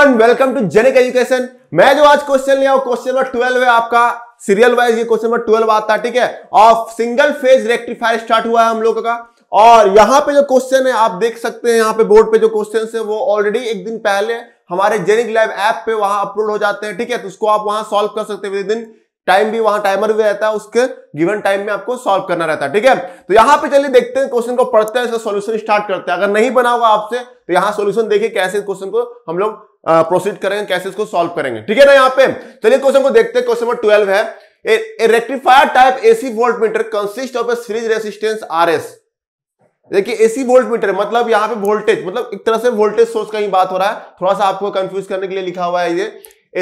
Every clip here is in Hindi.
everyone welcome to Genic education मैं जो आज क्वेश्चन लिया हूं क्वेश्चन नंबर ट्वेल्व है आपका सीरियल वाइज ये क्वेश्चन नंबर ट्वेल्व आता है ठीक है और सिंगल फेज रेक्टिफायर स्टार्ट हुआ है हम लोगों का और यहाँ पे जो क्वेश्चन है आप देख सकते हैं यहाँ पे बोर्ड पे जो क्वेश्चन है वो ऑलरेडी एक दिन पहले हमारे जेनिक लाइव ऐप पे वहां अपलोड हो जाते हैं ठीक है तो उसको आप वहां सॉल्व कर सकते हैं दिन टाइम भी वहां टाइमर भी रहता है उसके गिवन टाइम में आपको सॉल्व करना रहता है ठीक है तो यहां पे चलिए देखते हैं क्वेश्चन को पढ़ते हैं इसका सॉल्यूशन स्टार्ट करते हैं अगर नहीं बना होगा आपसे तो यहां सॉल्यूशन देखिए कैसे क्वेश्चन को हम लोग प्रोसीड करेंगे कैसे इसको सॉल्व करेंगे ठीक है ना यहाँ पे चलिए क्वेश्चन को देखते हैं क्वेश्चन नंबर ट्वेल्व है a, a rectifier volt meter consist of a series resistance R S देखिए एसी मीटर मतलब यहाँ पे वोल्टेज मतलब एक तरह से वोल्टेज सोर्स का ही बात हो रहा है थोड़ा सा आपको कंफ्यूज करने के लिए लिखा हुआ है ये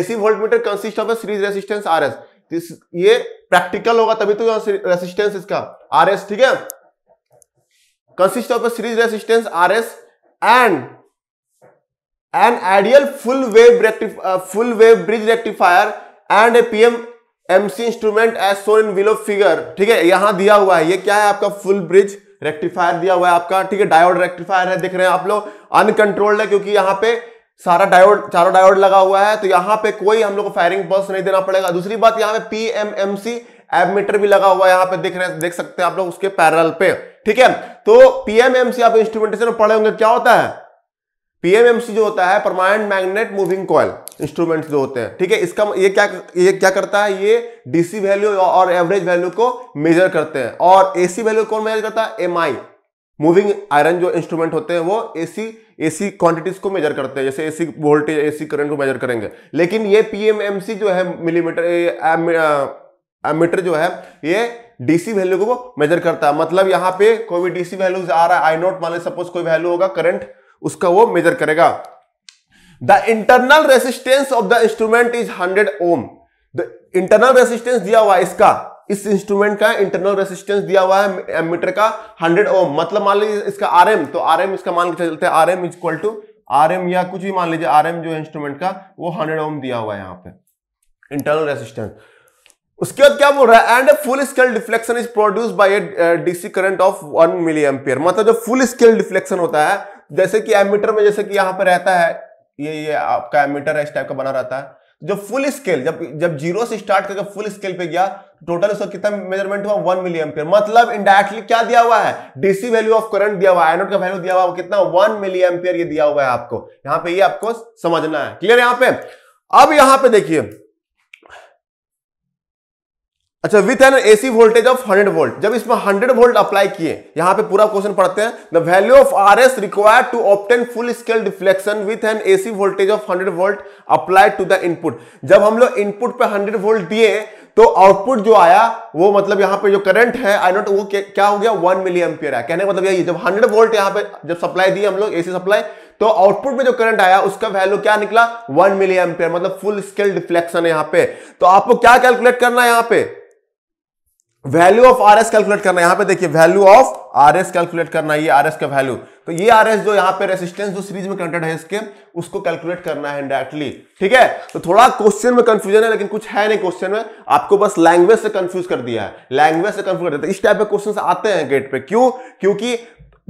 AC meter consist of a series resistance R S ये प्रैक्टिकल होगा तभी तो रेसिस्टेंस इसका आर एस ठीक है consist of a series resistance R S and an ideal full wave uh, full wave bridge rectifier and a MC instrument as shown in below figure ठीक है यहां दिया हुआ है ये क्या है आपका फुल ब्रिज रेक्टिफायर दिया हुआ है आपका ठीक है डायोड रेक्टिफायर है देख रहे हैं आप लोग अनकंट्रोल्ड है क्योंकि यहाँ पे सारा डायोड चारों डायोड लगा हुआ है तो यहाँ पे कोई हम लोग को फायरिंग बस नहीं देना पड़ेगा दूसरी बात यहाँ पे P M M C ammeter भी लगा हुआ है यहां पे देख रहे हैं देख सकते हैं आप लोग उसके पैरल पे ठीक है तो पीएमएमसी आप इंस्ट्रूमेंटेशन पढ़े होंगे क्या होता है पीएमएमसी जो होता है permanent magnet moving coil instruments जो होते हैं ठीक है इसका ये क्या ये क्या करता है ये डीसी वैल्यू और एवरेज वैल्यू को मेजर करते हैं और एसी वैल्यू कौन मेजर करता है एमआई मूविंग आयरन जो इंस्ट्रूमेंट होते हैं वो एसी एसी क्वांटिटीज को मेजर करते हैं जैसे एसी वोल्टेज एसी करंट को मेजर करेंगे लेकिन ये पीएमएमसी जो है मिलीमीटर मीटर जो है ये डीसी वैल्यू को वो मेजर करता है मतलब यहाँ पे कोई भी डीसी वैल्यूज आ रहा है आई नोट मान लें सपोज कोई वैल्यू होगा करंट उसका वो मेजर करेगा the internal resistance of the instrument is hundred ohm the internal resistance दिया हुआ है इसका इस इंस्ट्रूमेंट का इंटरनल रेसिस्टेंस दिया हुआ है एमीटर का 100 ओम मतलब मान लीजिए इसका आरएम तो आरएम इसका मान के चलते हैं RM is equal to RM या कुछ भी मान लीजिए आरएम जो इंस्ट्रूमेंट का वो हंड्रेड ओम दिया हुआ है यहाँ पे इंटरनल रेसिस्टेंस उसके बाद क्या बोल रहा है and full scale deflection is produce by a DC current of one milli ampere मतलब जो फुल स्केल डिफ्लेक्शन होता है जैसे कि एमीटर में जैसे कि यहां पर रहता है ये ये आपका एमीटर है इस टाइप का बना रहता है जो फुल स्केल जब जब जीरो से स्टार्ट करके फुल स्केल पे गया टोटल उसका कितना मेजरमेंट हुआ वन मिली एम्पियर मतलब इंडायरेक्टली क्या दिया हुआ है डीसी वैल्यू ऑफ करंट दिया हुआ है एनोड का वैल्यू दिया हुआ है कितना वन मिली एम्पियर ये दिया हुआ है आपको यहां पे ये आपको समझना है क्लियर यहां पे अब यहां पे देखिए अच्छा with an AC voltage of 100 volt जब इसमें 100 वोल्ट अप्लाई किए यहां पे पूरा क्वेश्चन पढ़ते हैं the value of R S require to obtain full scale deflection with an AC voltage of 100 volt apply to the input जब हम लोग इनपुट पे 100 वोल्ट दिए तो आउटपुट जो आया वो मतलब यहाँ पे जो करंट है आई नोट वो क्या हो गया वन मिली एम्पियर है कहने का मतलब यही जब हंड्रेड वोल्ट यहाँ पे जब सप्लाई दी हम लोग एसी सप्लाई तो आउटपुट में जो करंट आया उसका वैल्यू क्या निकला वन मिली एम्पियर मतलब फुल स्केल डिफ्लेक्शन है यहाँ पे तो आपको क्या कैलकुलेट करना है यहाँ पे value of R S calculate करना यहां पे देखिए value of R S calculate करना ये आर एस का वैल्यू तो ये आर एस जो यहां पे रेसिस्टेंस जो सीरीज में कनेक्टेड है इसके उसको कैलकुलेट करना है डायरेक्टली ठीक है तो थोड़ा क्वेश्चन में कंफ्यूजन है लेकिन कुछ है नहीं क्वेश्चन में आपको बस लैंग्वेज से कंफ्यूज कर दिया है लैंग्वेज से कंफ्यूज कर दिया तो इस टाइप के क्वेश्चन आते हैं गेट पे क्यों क्योंकि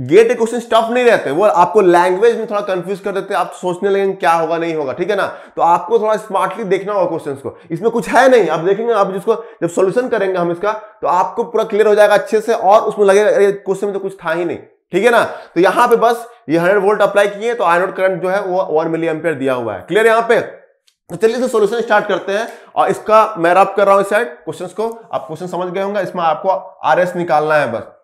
गेट के क्वेश्चन टफ नहीं रहते वो आपको लैंग्वेज में थोड़ा कंफ्यूज कर देते हैं आप सोचने लगे क्या होगा नहीं होगा ठीक है ना तो आपको थोड़ा स्मार्टली देखना होगा क्वेश्चन को इसमें कुछ है नहीं आप देखेंगे आप जिसको जब सोल्यूशन करेंगे हम इसका तो आपको पूरा क्लियर हो जाएगा अच्छे से और उसमें लगेगा अरे क्वेश्चन में तो कुछ था ही नहीं ठीक है ना तो यहाँ पे बस ये हंड्रेड वोल्ट अप्लाई किए तो आयनोड करंट जो है वो वन मिली एम्पियर दिया हुआ है क्लियर यहाँ पे तो चलिए से सोल्यूशन स्टार्ट करते हैं और इसका मैं रब कर रहा हूं इस साइड क्वेश्चन को आप क्वेश्चन समझ गए होंगे इसमें आपको आर निकालना है बस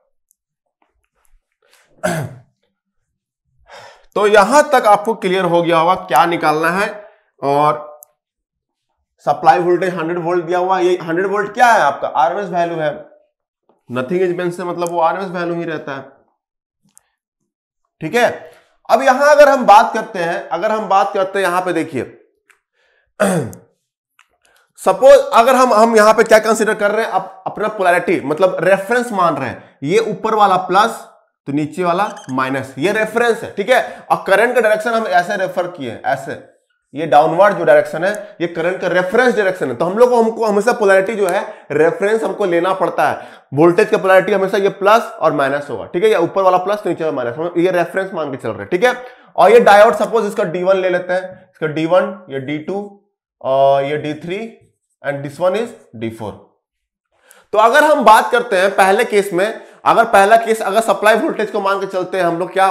तो यहां तक आपको क्लियर हो गया होगा क्या निकालना है और सप्लाई वोल्टेज 100 वोल्ट दिया हुआ ये 100 वोल्ट क्या है आपका आरएमएस वैल्यू है नथिंग इज बेन से मतलब वो आरएमएस वैल्यू ही रहता है ठीक है अब यहां अगर हम बात करते हैं अगर हम बात करते हैं यहां पे देखिए सपोज अगर हम हम यहां पे क्या कंसीडर कर रहे हैं अप, अपना पोलैरिटी मतलब रेफरेंस मान रहे हैं ये ऊपर वाला प्लस तो नीचे वाला माइनस ये रेफरेंस है ठीक है और करंट का डायरेक्शन हम ऐसे रेफर किए ऐसे ये डाउनवर्ड जो डायरेक्शन है ये करंट का रेफरेंस डायरेक्शन है तो हम लोग को हमको हमेशा पोलैरिटी जो है रेफरेंस हमको लेना पड़ता है वोल्टेज का पोलैरिटी हमेशा ये प्लस और माइनस होगा ठीक है या ऊपर वाला प्लस नीचे वाला माइनस ये रेफरेंस मान के चल रहे हैं ठीक है और ये डायोड सपोज इसका डी ले लेते हैं इसका डी ये डी और ये D and this one is D तो अगर हम बात करते हैं पहले केस में अगर पहला केस अगर सप्लाई वोल्टेज को मान के चलते हैं हम लोग क्या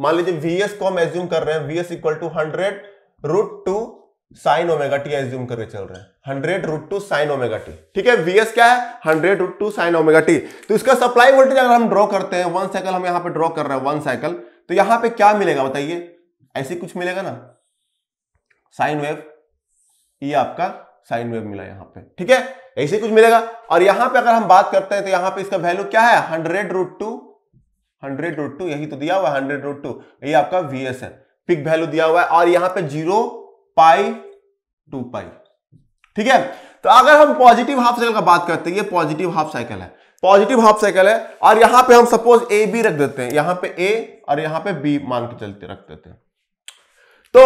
मान लीजिए वीएस को हम एज्यूम कर रहे हैं VS equal to hundred root two sine omega t assume करके चल रहे हैं hundred root two sine omega t ठीक है वीएस क्या है hundred root two sine omega T तो इसका सप्लाई वोल्टेज अगर हम ड्रॉ करते हैं वन साइकिल हम यहां पे ड्रॉ कर रहे हैं वन साइकिल तो यहां पे क्या मिलेगा बताइए ऐसे कुछ मिलेगा ना साइन वेव ये आपका साइन वेव मिला यहाँ पे ठीक है ऐसे कुछ मिलेगा और यहां पे अगर हम बात करते हैं तो यहां पे इसका वैल्यू क्या है hundred root two hundred root two यही तो दिया हुआ है हंड्रेड रूट टू ये आपका वी एस है पिक वैल्यू दिया हुआ है और यहां पे जीरो पाई टू पाई ठीक है तो अगर हम पॉजिटिव हाफ साइकिल का बात करते हैं ये पॉजिटिव हाफ साइकिल है पॉजिटिव हाफ साइकिल है और यहां पे हम सपोज ए बी रख देते हैं यहां पे ए और यहां पे बी मान के चलते रख देते हैं तो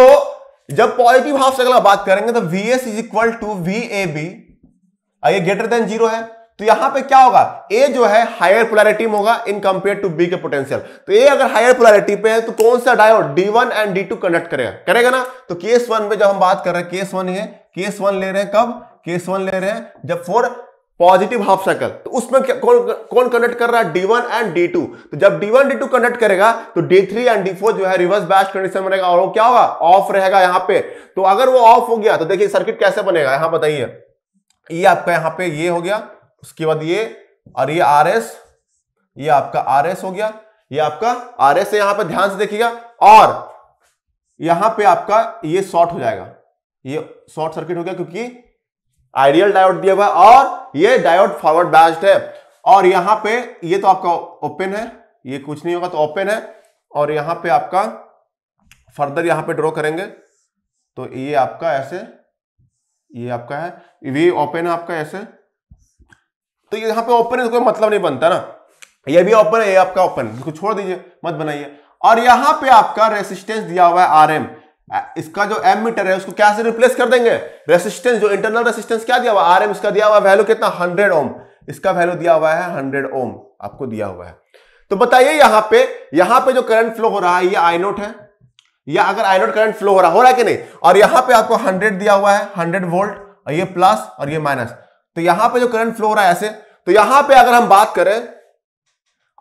जब पॉजिटिव हाफ सर्कल का बात करेंगे तो V S is equal to V A B आइए ग्रेटर देन जीरो है तो यहां पे क्या होगा ए जो है हायर पोलैरिटी में होगा इन कंपेयर टू बी के पोटेंशियल तो ए अगर हायर पोलैरिटी पे है तो कौन सा diode D one and D two connect करेगा करेगा ना तो केस वन में जब हम बात कर रहे हैं केस वन ये केस वन ले रहे हैं कब केस वन ले रहे हैं जब फोर पॉजिटिव हाफ साइकिल तो उसमें कौन कौन कनेक्ट कर रहा है D one and D two तो जब D one D two connect करेगा तो D three and D four जो है रिवर्स बैच कंडीशन बनेगा और वो क्या होगा ऑफ रहेगा यहां पे तो अगर वो ऑफ हो गया तो देखिए सर्किट कैसे बनेगा यहां बताइए ये आपका यहां पे ये हो गया उसके बाद ये और ये आर एस ये आपका आर एस हो गया ये आपका आर एस यहां पर ध्यान से देखिएगा और यहां पर आपका ये शॉर्ट हो जाएगा ये शॉर्ट सर्किट हो गया क्योंकि आइडियल डायोड दिया हुआ है और ये डायोड फॉरवर्ड बैस्ड है और यहां पे ये तो आपका ओपन है ये कुछ नहीं होगा तो ओपन है और यहां पे आपका फर्दर यहां पे ड्रॉ करेंगे तो ये आपका ऐसे ये आपका है ये ओपन है आपका ऐसे तो यहां पे ओपन है कोई मतलब नहीं बनता ना ये भी ओपन है ये आपका ओपन इसको छोड़ दीजिए मत बनाइए और यहां पे आपका रेसिस्टेंस दिया हुआ है आर इसका जो एम मीटर है उसको क्या से रिप्लेस कर देंगे रेसिस्टेंस जो इंटरनल रेसिस्टेंस क्या दिया हुआ आर एम इसका दिया हुआ वैल्यू कितना हंड्रेड ओम इसका वैल्यू दिया हुआ है हंड्रेड ओम आपको दिया हुआ है तो बताइए यहां पे यहां पे जो करंट फ्लो हो रहा है ये आई नोट है या अगर आई नोट करंट फ्लो हो रहा हो रहा है कि नहीं और यहां पे आपको हंड्रेड दिया हुआ है हंड्रेड वोल्ट और ये प्लस और ये माइनस तो यहां पे जो करंट फ्लो हो रहा है ऐसे तो यहां पे अगर हम बात करें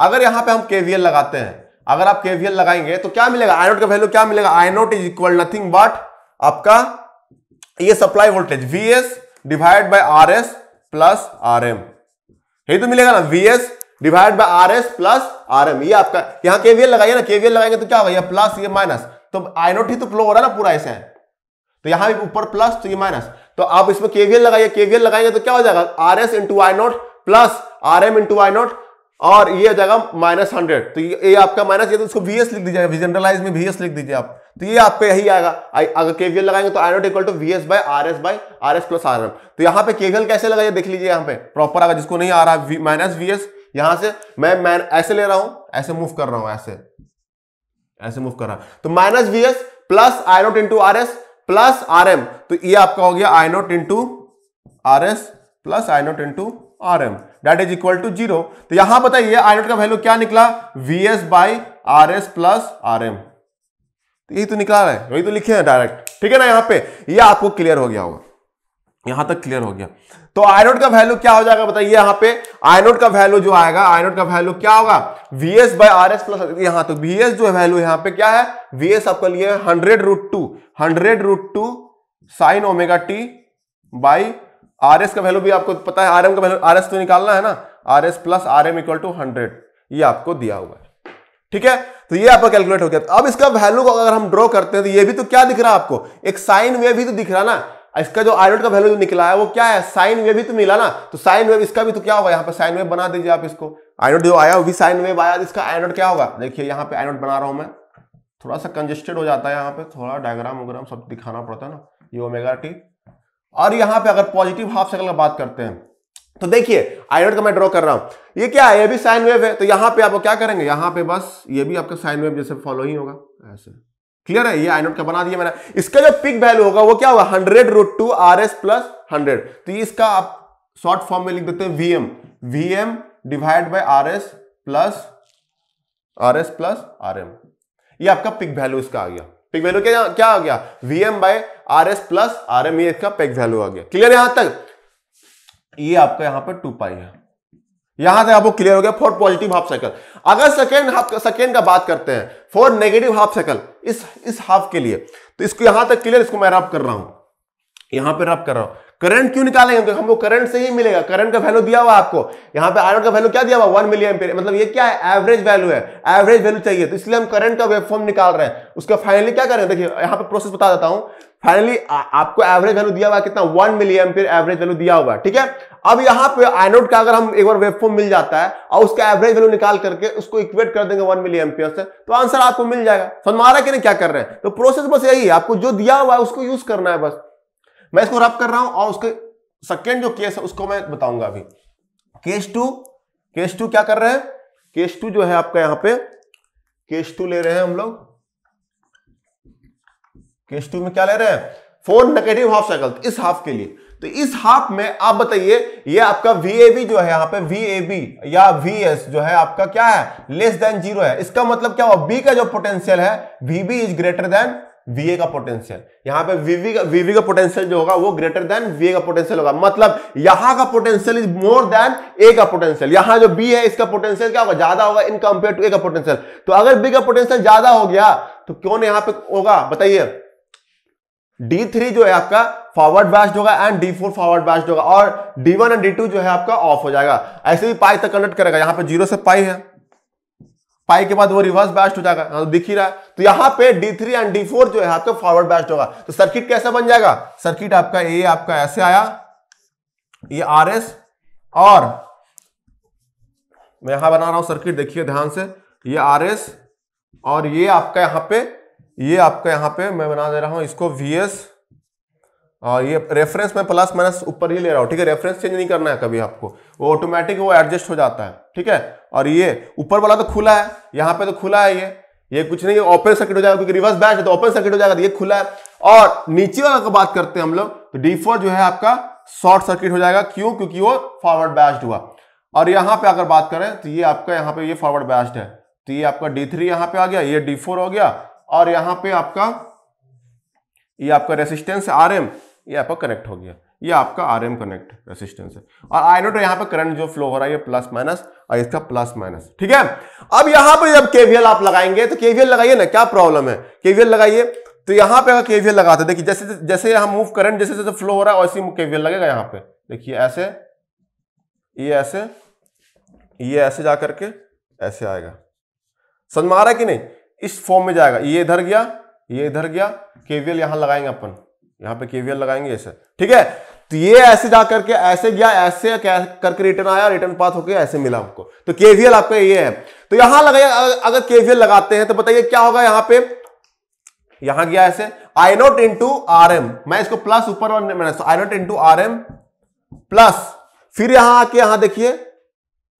अगर यहां पे हम केवीएल लगाते हैं अगर आप केवीएल लगाएंगे तो क्या मिलेगा आई नोट का वैल्यू क्या मिलेगा I naught is equal nothing but आपका ये supply voltage V S divide by R S plus R M यही तो मिलेगा ना V S divide by R S plus R M ये आपका यहां केवीएल लगाइए ना केवीएल लगाएंगे तो क्या होगा प्लस ये माइनस तो आई नोट ही तो फ्लो हो रहा है ना पूरा ऐसे तो यहां भी ऊपर प्लस तो ये माइनस तो आप इसमें केवीएल लगाइए केवीएल लगाएंगे तो क्या हो जाएगा R S into I naught plus R M into I naught और ये आ जाएगा माइनस हंड्रेड तो ये आपका माइनस ये तो उसको वीएस लिख दीजिएगा जनरलाइज में वीएस लिख दीजिए आप तो ये आपका यही आएगा अगर केवीएल लगाएंगे तो I nought equal to V S by R S by R S plus R M तो यहाँ पे केवीएल कैसे लगाइए देख लीजिए यहाँ पे प्रॉपर आगे जिसको नहीं आ रहा माइनस वी एस यहां से मैं मैं ऐसे ले रहा हूं ऐसे मूव कर रहा हूं ऐसे ऐसे मूव कर रहा तो minus V S plus I nought into R S plus R M तो ये आपका हो गया I nought into R S plus I nought into R M that is equal to zero तो यहां बताइए आई नोट का वैल्यू क्या निकला V S by R S plus R M तो यही तो निकला रहा है वही तो लिखे हैं डायरेक्ट ठीक है ना यहां पे ये यह आपको क्लियर हो गया होगा यहां तक क्लियर हो गया तो आयनोड का वैल्यू क्या हो जाएगा बताइए यहां पे आयनोड का वैल्यू जो आएगा आयनोड का वैल्यू क्या होगा VS by R S plus यहां तो वीएस जो वैल्यू यहां पे क्या है वीएस आपका लिए hundred root two hundred root two sine omega T by R S का वैल्यू भी आपको पता है आर एम का वैल्यू आर एस तो निकालना है ना R S plus R M equal to hundred ये आपको दिया हुआ है ठीक है तो ये आपका कैलकुलेट हो गया अब इसका वैल्यू को अगर हम ड्रॉ करते हैं तो ये भी तो क्या दिख रहा है आपको एक साइन वेव भी तो दिख रहा ना इसका जो आयोड का वैल्यू निकला है वो क्या है साइन वेव भी तो मिला ना तो साइन वेव इसका भी तो क्या होगा यहाँ पर साइन वेव बना दीजिए आप इसको आयोड जो आया वो भी साइन वेव आया तो इसका आयोड क्या होगा देखिए यहाँ पे आयोड बना रहा हूं मैं थोड़ा सा कंजेस्टेड हो जाता है यहाँ पे थोड़ा डायग्राम वग्राम सब दिखाना पड़ता है ना ये ओमेगा टी और यहां पे अगर पॉजिटिव हाफ साइकिल की बात करते हैं तो देखिए आयोड का मैं ड्रॉ कर रहा हूं ये क्या है ये भी साइन वेव है तो यहां पे आप क्या करेंगे यहां पे बस ये भी आपका साइन वेव जैसे फॉलो ही होगा ऐसे क्लियर है ये आइनोट का बना दिया मैंने इसका जो पिक वैल्यू होगा वो क्या होगा hundred root two R S plus hundred तो इसका आप शॉर्ट फॉर्म में लिख देते हैं VM VM divide by R S plus R S plus R M ये आपका पिक वैल्यू इसका आ गया पिक वैल्यू क्या क्या आ गया VM by R S plus R M का पिक वैल्यू आ गया क्लियर यहां तक ये आपका यहां पर टू पाई है यहां तक आपको क्लियर हो गया फॉर पॉजिटिव हाफ साइकिल अगर सेकेंड हाफ सेकेंड का बात करते हैं फॉर नेगेटिव हाफ साइकिल इस इस हाफ के लिए तो इसको यहां तक क्लियर इसको मैं रब कर रहा हूं यहां पर रब कर रहा हूं करंट क्यों निकालेंगे तो हमको करंट से ही मिलेगा करंट का वैल्यू दिया हुआ आपको यहाँ पे आयरन का वैल्यू क्या दिया हुआ वन मिलियन मतलब ये क्या है एवरेज वैल्यू है एवरेज वैल्यू चाहिए तो इसलिए हम करंट का वेबफॉर्म निकाल रहे हैं उसका फाइनली क्या करें देखिए यहाँ पे प्रोसेस बता देता हूँ फाइनली आपको एवरेज वैल्यू दिया हुआ कितना वन मिलियन एवरेज वैल्यू दिया हुआ ठीक है अब यहाँ पे आइनोड का अगर हम एक बार वेबफॉर्म मिल जाता है और उसका एवरेज वैल्यू निकाल करके उसको इक्वेट कर देंगे वन मिलियन से तो आंसर आपको मिल जाएगा समझ तो मारा कि नहीं क्या कर रहे हैं तो प्रोसेस बस यही है आपको जो दिया हुआ है उसको यूज करना है बस मैं इसको रब कर रहा हूं और उसके सेकेंड जो केस है उसको मैं बताऊंगा अभी केस टू केस टू क्या कर रहे हैं केस टू जो है आपका यहां पे केस टू ले रहे हैं हम लोग केस टू में क्या ले रहे हैं फोर नेगेटिव हाफ साइकिल इस हाफ के लिए तो इस हाफ में आप बताइए ये आपका बी जो है यहां पे बी या एस जो है आपका क्या है लेस देन जीरो है इसका मतलब क्या हुआ बी का जो पोटेंशियल है VB is greater than VA का पोटेंशियल यहां पे वीवी का वीवी का पोटेंशियल जो होगा वो ग्रेटर देन वीए का पोटेंशियल होगा मतलब यहां का potential is more than A का पोटेंशियल यहां जो बी है इसका पोटेंशियल क्या होगा ज्यादा होगा इन कंपेयर टू ए का पोटेंशियल तो अगर बी का पोटेंशियल ज्यादा हो गया तो क्यों ना यहां पे होगा बताइए D3 जो है आपका फॉरवर्ड बैस्ट होगा एंड D4 फॉरवर्ड बैस्ट होगा और D1 एंड D2 जो है आपका ऑफ हो जाएगा ऐसे भी पाई तक कनेक्ट करेगा यहां पे जीरो से पाई है पाई के बाद वो रिवर्स बैस्ट हो जाएगा तो दिख ही रहा है तो यहाँ पे D three and D four जो है आपका फॉरवर्ड बैस्ट होगा तो सर्किट कैसा बन जाएगा सर्किट आपका ए आपका ऐसे आया ये आर एस और मैं यहां बना रहा हूं सर्किट देखिए ध्यान से ये आर एस और ये आपका यहां पे ये आपका यहां पे मैं बना दे रहा हूं इसको वी एस और ये रेफरेंस में प्लस माइनस ऊपर ही ले रहा हूं ठीक है रेफरेंस चेंज नहीं करना है कभी आपको वो ऑटोमेटिक वो एडजस्ट हो जाता है ठीक है और ये ऊपर वाला तो खुला है यहाँ पे तो खुला है ये ये कुछ नहीं ओपन सर्किट हो जाएगा क्योंकि रिवर्स बैच है तो ओपन सर्किट हो जाएगा तो ये खुला है और नीचे वाला का बात करते हैं हम लोग तो डी जो है आपका शॉर्ट सर्किट हो जाएगा क्यों क्योंकि वो फॉरवर्ड बैच्ड हुआ और यहाँ पे अगर बात करें तो ये आपका यहाँ पे ये फॉरवर्ड बैच्ड है तो ये आपका डी थ्री यहाँ पे आ गया ये डी फोर हो गया और यहाँ पे आपका ये आपका रेसिस्टेंस आर एम ये आपका कनेक्ट हो गया ये आपका आर एम कनेक्ट रेसिस्टेंस है और आई नोट यहां पर करंट जो फ्लो हो रहा है ये प्लस माइनस और इसका प्लस माइनस ठीक है अब यहां पर जब केवीएल आप लगाएंगे तो केवीएल लगाइए ना क्या प्रॉब्लम है केवीएल लगाइए तो यहां पर अगर केवीएल लगाते देखिए जैसे जैसे यहां मूव करंट जैसे जैसे फ्लो हो रहा है वैसे केवीएल लगेगा यहां पर देखिए ऐसे ये ऐसे ये ऐसे जा करके ऐसे आएगा समझ में आ रहा है कि नहीं इस फॉर्म में जाएगा ये इधर गया ये इधर गया केवीएल यहां लगाएंगे अपन यहां पे केवीएल लगाएंगे ऐसे ठीक है तो ये ऐसे जा करके ऐसे गया ऐसे करके रिटर्न आया रिटर्न पास होकर ऐसे मिला आपको तो केवीएल आपका ये है तो यहां लगाइए अगर केवीएल लगाते हैं तो बताइए क्या होगा यहां पर यहां गया ऐसे I nought into R M मैं इसको प्लस ऊपर I nought into R M plus फिर यहां आके यहां देखिए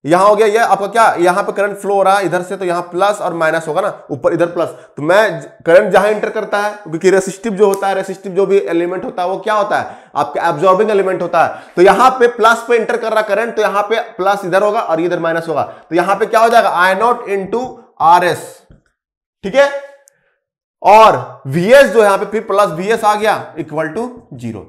यहां हो गया ये आपका क्या यहां पर करंट फ्लो हो रहा है इधर से तो यहां प्लस और माइनस होगा ना ऊपर इधर प्लस तो मैं करंट जहां इंटर करता है क्योंकि रेसिस्टिव जो होता है रेसिस्टिव जो भी एलिमेंट होता है वो क्या होता है आपका एब्जॉर्बिंग एलिमेंट होता है तो यहां पे प्लस पे इंटर कर रहा करंट तो यहां पे प्लस इधर होगा और इधर माइनस होगा तो यहां पर क्या हो जाएगा I nought to R S ठीक है और एस जो यहां पर फिर प्लस एस आ गया इक्वल टू जीरो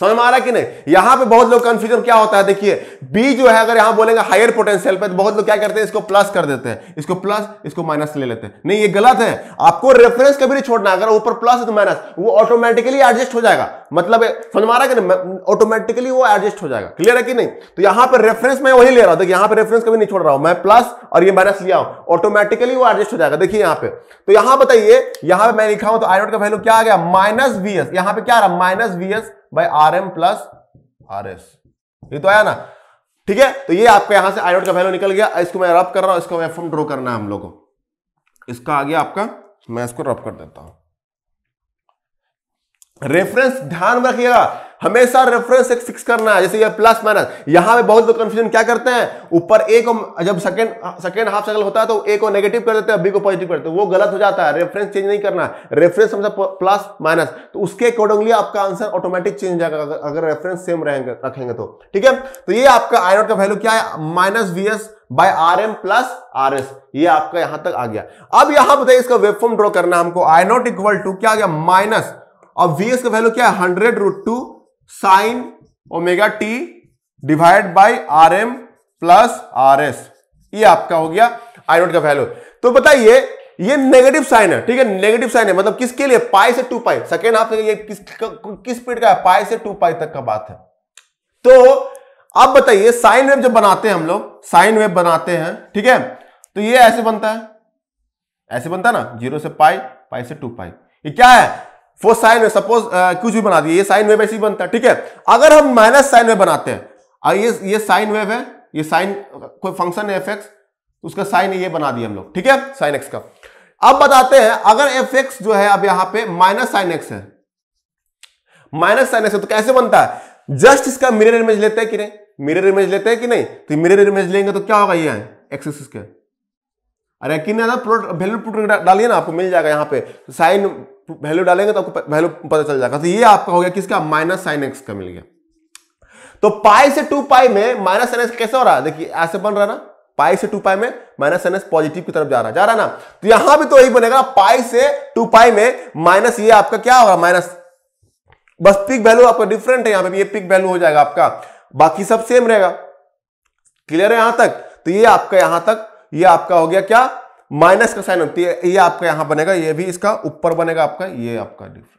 समझ में आ रहा कि नहीं यहां पे बहुत लोग कंफ्यूजन क्या होता है देखिए बी जो है अगर यहां बोलेंगे हायर पोटेंशियल पे तो बहुत लोग क्या करते हैं इसको प्लस कर देते हैं इसको प्लस इसको माइनस ले लेते हैं नहीं ये गलत है आपको रेफरेंस कभी नहीं छोड़ना अगर ऊपर प्लस है तो माइनस वो ऑटोमेटिकली एडजस्ट हो जाएगा मतलब समझ मारा कि नहीं ऑटोमेटिकली वो एडजस्ट हो जाएगा क्लियर है कि नहीं तो यहां पर रेफरेंस मैं वही ले रहा हूं देखिए यहां पर रेफरेंस कभी नहीं छोड़ रहा हूं मैं प्लस और ये माइनस लिया हूं ऑटोमेटिकली वो एडजस्ट हो जाएगा देखिए यहां पर तो यहां बताइए यहां पर मैं लिखा हूं तो आई का वैल्यू क्या आ गया माइनस वीएस यहां पर क्या आ रहा minus VS by R M plus R S ये तो आया ना ठीक है तो ये आपका यहां से आई डॉट का वैल्यू निकल गया इसको मैं रब कर रहा हूं इसको मैं फॉर्म ड्रॉ करना है हम लोग को इसका आ गया आपका मैं इसको रब कर देता हूं रेफरेंस ध्यान रखिएगा हमेशा रेफरेंस एक फिक्स करना है जैसे ये प्लस माइनस यहां पे बहुत लोग कंफ्यूजन क्या करते हैं ऊपर ए को जब सेकंड सेकंड हाफ साइकिल होता है तो ए को नेगेटिव कर देते हैं बी को पॉजिटिव करते हैं वो गलत हो जाता है रेफरेंस चेंज नहीं करना रेफरेंस हमेशा प्लस माइनस तो उसके अकॉर्डिंगली आपका आंसर ऑटोमेटिक चेंज जाएगा अगर रेफरेंस सेम रहेंगे रखेंगे तो ठीक है तो ये आपका आई नॉट का वैल्यू क्या है minus V S by R M plus R S ये आपका यहां तक आ गया अब यहां बताइए इसका वेबफॉर्म ड्रॉ करना हमको आई नॉट इक्वल टू क्या आ गया माइनस और वी एस का वैल्यू क्या है hundred root two sine omega T divide by R M plus R S ये आपका हो गया आई नोट का वैल्यू तो बताइए ये नेगेटिव साइन है ठीक है नेगेटिव साइन है मतलब किसके लिए पाई से टू पाई सेकेंड हाफ ये किस किस पीरियड का है पाई से टू पाई तक का बात है तो अब बताइए साइन वेब जब बनाते हैं हम लोग साइन वेब बनाते हैं ठीक है तो ये ऐसे बनता है ऐसे बनता है ना जीरो से पाई पाई से टू पाई ये क्या है वो साइन वेव सपोज कुछ भी बना दिए ये साइन वेव ऐसी बनता है ठीक है अगर हम माइनस साइन वेव बनाते हैं और ये ये साइन वेव है ये साइन कोई फंक्शन है एफ एक्स उसका साइन ये बना दिया हम लोग ठीक है साइन एक्स का अब बताते हैं अगर एफ एक्स जो है अब यहां पे माइनस साइन एक्स है माइनस साइन एक्स है तो कैसे बनता है जस्ट इसका मिरर इमेज लेते हैं कि नहीं मिरर इमेज लेते हैं कि नहीं तो मिरर इमेज लेंगे तो क्या होगा ये एक्स एक्सिस के अरे कि ना प्रोडक्ट वैल्यू प्रोडक्ट डालिए ना आपको मिल जाएगा यहां पर साइन वैल्यू डालेंगे तो आपको वैल्यू पता चल जाएगा तो ये आपका हो गया किसका माइनस साइन एक्स का मिल गया तो पाई से टू पाई में माइनस साइन एक्स कैसे हो रहा है देखिए ऐसे बन रहा ना पाई से टू पाई में माइनस साइन एक्स पॉजिटिव की तरफ जा रहा है जा रहा ना तो यहां भी तो यही बनेगा पाई से टू पाई में माइनस ये आपका क्या होगा माइनस बस पिक वैल्यू आपका डिफरेंट है यहां पे भी ये पिक वैल्यू हो जाएगा आपका बाकी सब सेम रहेगा क्लियर है यहां तक तो ये आपका यहां तक ये आपका हो गया क्या माइनस का साइन होती है ये आपका यहां बनेगा ये भी इसका ऊपर बनेगा आपका ये आपका डिफरेंट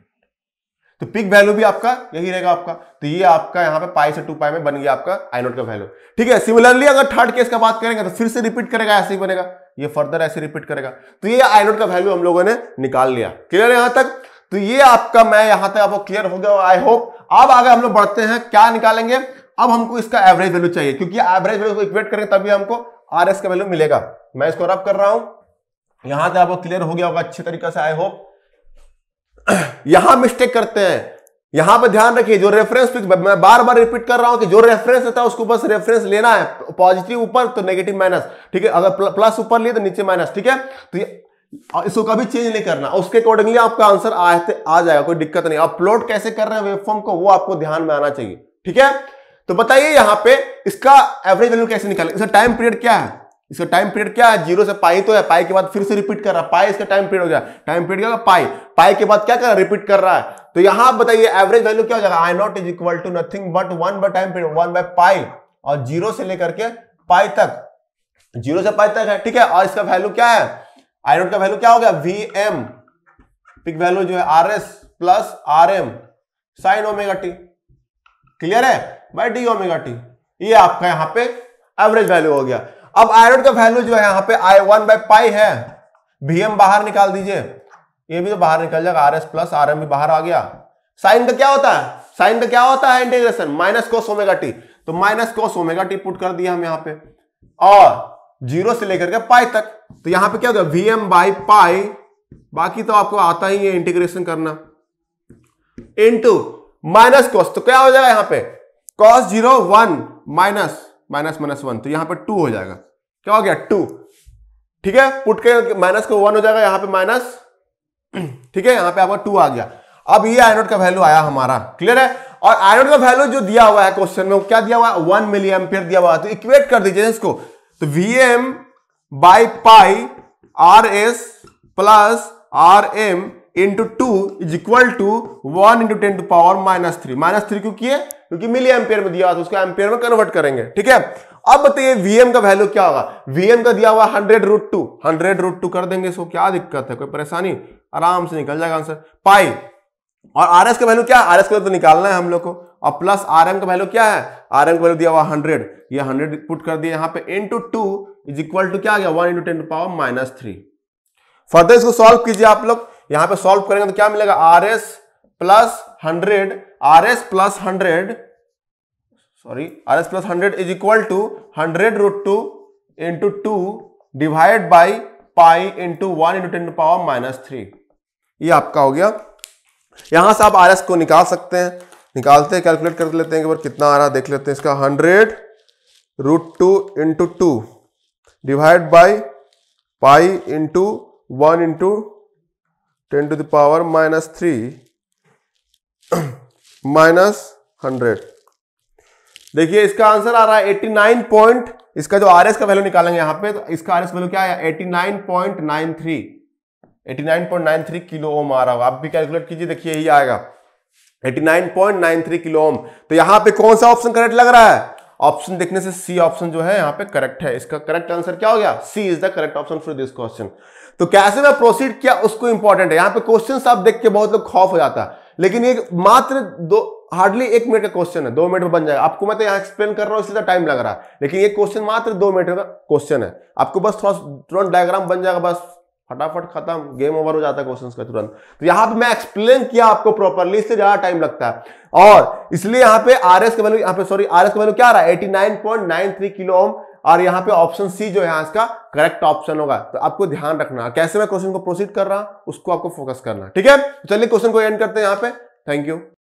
तो पिक वैल्यू भी आपका यही रहेगा आपका तो ये आपका यहां पे पाई से टू पाई में बन गया आपका आईनोट का वैल्यू ठीक है सिमिलरली अगर थर्ड केस का बात करेंगे तो फिर से रिपीट करेगा ऐसे ही बनेगा ये फर्दर ऐसे रिपीट करेगा तो ये आईनोट का वैल्यू हम लोगों ने निकाल लिया क्लियर है यहां तक तो ये आपका मैं यहां तक आपको क्लियर हो गया आई होप अब आगे हम लोग बढ़ते हैं क्या निकालेंगे अब हमको इसका एवरेज वैल्यू चाहिए क्योंकि एवरेज वैल्यू को इक्वेट करेंगे तभी हमको आर एस का वैल्यू मिलेगा मैं इसको रब कर रहा हूं यहां से आपको क्लियर हो गया होगा अच्छे तरीके से आई होप यहां मिस्टेक करते हैं यहां पर ध्यान रखिए जो रेफरेंस फिक्स मैं बार बार रिपीट कर रहा हूं कि जो रेफरेंस रहता है उसको बस रेफरेंस लेना है पॉजिटिव ऊपर तो नेगेटिव माइनस ठीक है अगर प्लस ऊपर लिए तो नीचे माइनस ठीक है तो इसको कभी चेंज नहीं करना उसके अकॉर्डिंगली आपका आंसर आ जाएगा कोई दिक्कत नहीं अपलोड कैसे कर रहे हैं वेबफॉर्म को वो आपको ध्यान में आना चाहिए ठीक है तो बताइए यहां पे इसका एवरेज वैल्यू कैसे निकाले इसका टाइम पीरियड क्या है इसका टाइम पीरियड क्या है जीरो से पाई तो है पाई के बाद फिर से रिपीट कर रहा है पाई इसका टाइम पीरियड हो गया टाइम पीरियड क्या पाई पाई के बाद क्या कर रहा है रिपीट कर रहा है तो यहां आप बताइए एवरेज वैल्यू क्या हो जाएगा I nought is equal to nothing but one by time period one by pi और जीरो से लेकर के पाई तक जीरो से पाई तक है ठीक है और इसका वैल्यू क्या है आई नॉट का वैल्यू क्या हो गया वी एम पिक वैल्यू जो है R S plus R M sine omega T clear है बाई डी ओमेगा टी ये आपका यहां पे एवरेज वैल्यू हो गया अब आयरन का वैल्यू जो है यहां पे आई वन बाई पाई है भीएम बाहर निकाल दीजिए ये भी तो बाहर निकल जाएगा R S plus R M भी बाहर आ गया साइन का क्या होता है साइन का क्या होता है integration minus cos omega T तो minus cos omega T put कर दिया हम यहां पे और जीरो से लेकर के पाई तक तो यहां पे क्या होगा वीएम बाई पाई बाकी तो आपको आता ही है इंटीग्रेशन करना इनटू माइनस कोस तो क्या हो जाएगा यहां पे cos zero one minus minus minus one तो यहां पर टू हो जाएगा क्या हो गया टू ठीक है पुट के माइनस को वन हो जाएगा यहां पे माइनस ठीक है यहां पे आपका टू आ गया अब ये आयनोड का वैल्यू आया हमारा क्लियर है और आयनोड का वैल्यू जो दिया हुआ है क्वेश्चन में क्या दिया हुआ है वन मिली एम्पियर दिया हुआ है तो इक्वेट कर दीजिए इसको तो V M by pi R S plus R M into two is equal to one into ten to power minus three minus three क्यों किए क्योंकि मिली एम्पेयर में दिया था उसको एम्पेयर में कन्वर्ट करेंगे ठीक है अब बताइए वीएम का वैल्यू क्या होगा वीएम का दिया हुआ hundred root two hundred root two कर देंगे इसको क्या दिक्कत है कोई परेशानी आराम से निकल जाएगा आंसर पाई और आर एस का वैल्यू क्या आर एस का तो निकालना है हम लोग को और प्लस आर एम का वैल्यू क्या है आर एम का वैल्यू दिया हुआ हंड्रेड ये हंड्रेड पुट कर दिया यहाँ पे into is equal to क्या one into ten power minus three further इसको सॉल्व कीजिए आप लोग यहाँ पे सॉल्व करेंगे तो क्या मिलेगा R S plus hundred R S plus hundred sorry R S plus hundred is equal to hundred root two into two divide by pi into one into ten power minus three ये आपका हो गया यहां से आप आर एस को निकाल सकते हैं निकालते हैं कैलकुलेट कर लेते हैं कि कितना आ रहा है देख लेते हैं इसका hundred root two into two divide by pi into one into ten to the power minus three minus hundred देखिए इसका आंसर आ रहा है एट्टी नाइन पॉइंट इसका जो आर एस का वैल्यू निकालेंगे यहां पे तो इसका आर एस वैल्यू क्या है eighty nine point nine three eighty nine point nine three kilo ohm आ रहा होगा आप भी कैलकुलेट कीजिए देखिए यही आएगा eighty nine point nine three kilo ohm तो यहां पे कौन सा ऑप्शन करेक्ट लग रहा है ऑप्शन देखने से सी ऑप्शन जो है यहाँ पे करेक्ट है इसका करेक्ट आंसर क्या हो गया C is the correct option for this question तो कैसे मैं प्रोसीड किया उसको इंपॉर्टेंट है यहाँ पे क्वेश्चन आप देख के बहुत लोग खौफ हो जाता है लेकिन ये मात्र दो हार्डली एक मिनट का क्वेश्चन है दो मिनट में बन जाएगा आपको मैं तो यहाँ एक्सप्लेन कर रहा हूँ इसलिए टाइम तो लग रहा है लेकिन ये क्वेश्चन मात्र दो मिनट का क्वेश्चन है आपको बस थोड़ा तुरंत डायग्राम बन जाएगा बस फटाफट खत्म गेम ओवर हो जाता है क्वेश्चन का तुरंत तो यहाँ पे मैं एक्सप्लेन किया आपको प्रॉपरली इससे ज्यादा टाइम लगता है और इसलिए यहां पे आर एस वैल्यू यहां पे सॉरी आर एस वैल्यू क्या रहा है eighty nine point nine three kilo ohm और यहाँ पे ऑप्शन सी जो है इसका करेक्ट ऑप्शन होगा तो आपको ध्यान रखना कैसे मैं क्वेश्चन को प्रोसीड कर रहा हूं उसको आपको फोकस करना ठीक है तो चलिए क्वेश्चन को एंड करते हैं यहाँ पे थैंक यू